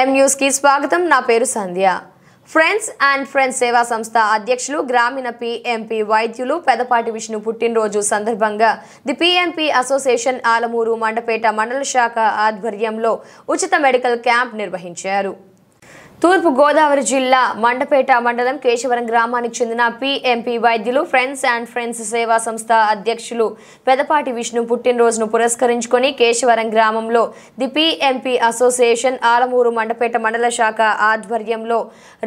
M news కి స్వాగతం నా పేరు సంధ్య ఫ్రెండ్స్ అండ్ ఫ్రెండ్స్ సేవా సంస్థ అధ్యక్షులు గ్రామీణ పిఎంపి వైద్యులు పెదపాటి విష్ణు పుట్టినరోజు సందర్భంగా the PMP association Alamuru Mandapeta మండల శాఖ ఆధ్వర్యంలో ఉచిత మెడికల్ క్యాంప్ నిర్వహించారు తూర్పు గోదావరి జిల్లా మండపేట మండలం కేశవరం గ్రామానికి చెందిన పిఎంపి వైద్యులు ఫ్రెండ్స్ అండ్ ఫ్రెండ్స్ సేవా సంస్థ అధ్యక్షులు పెదపాటి విష్ణు పుట్టినరోజును పురస్కరించుకొని కేశవరం గ్రామంలో the PMP association Alamuru Mandapeta మండల శాఖ ఆధ్వర్యంలో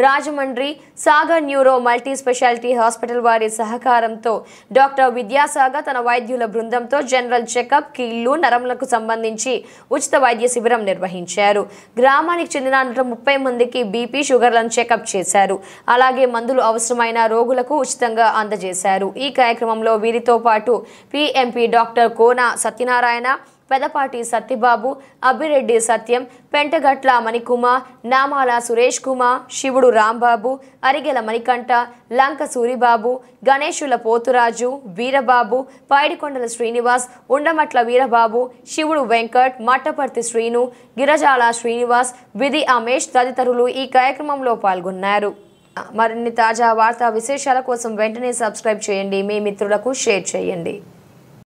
Rajahmundry Sagar neuro multi specialty hospital వారి సహకారంతో డాక్టర్ విద్యాసాగర్ తన వైద్యుల బృందంతో జనరల్ చెకప్ కీళ్లు నరములకు సంబంధించి ఉచిత వైద్య శిబిరం నిర్వహించారు గ్రామానికి చెందిన నూట ముప్పై మందికి వారికి బీపీ షుగర్లను చెకప్ చేశారు అలాగే మందులు అవసరమైన రోగులకు ఉచితంగా అందజేశారు ఈ కార్యక్రమంలో వీరితో పాటు పిఎంపీ డాక్టర్ కోన సత్యనారాయణ పెదపాటి సత్యబాబు అబ్బిరెడ్డి సత్యం పెంటగట్ల మణికుమార్ నామాల సురేష్ కుమార్ శివుడు రాంబాబు అరిగెల మణికంఠ లంక సూరిబాబు గణేశుల పోతురాజు వీరబాబు పైడికొండల శ్రీనివాస్ ఉండమట్ల వీరబాబు శివుడు వెంకట్ మట్టపర్తి శ్రీను గిరజాల శ్రీనివాస్ విధి అమేష్ తదితరులు ఈ కార్యక్రమంలో పాల్గొన్నారు మరిన్ని తాజా వార్తా విశేషాల కోసం వెంటనే సబ్స్క్రైబ్ చేయండి మీ మిత్రులకు షేర్ చేయండి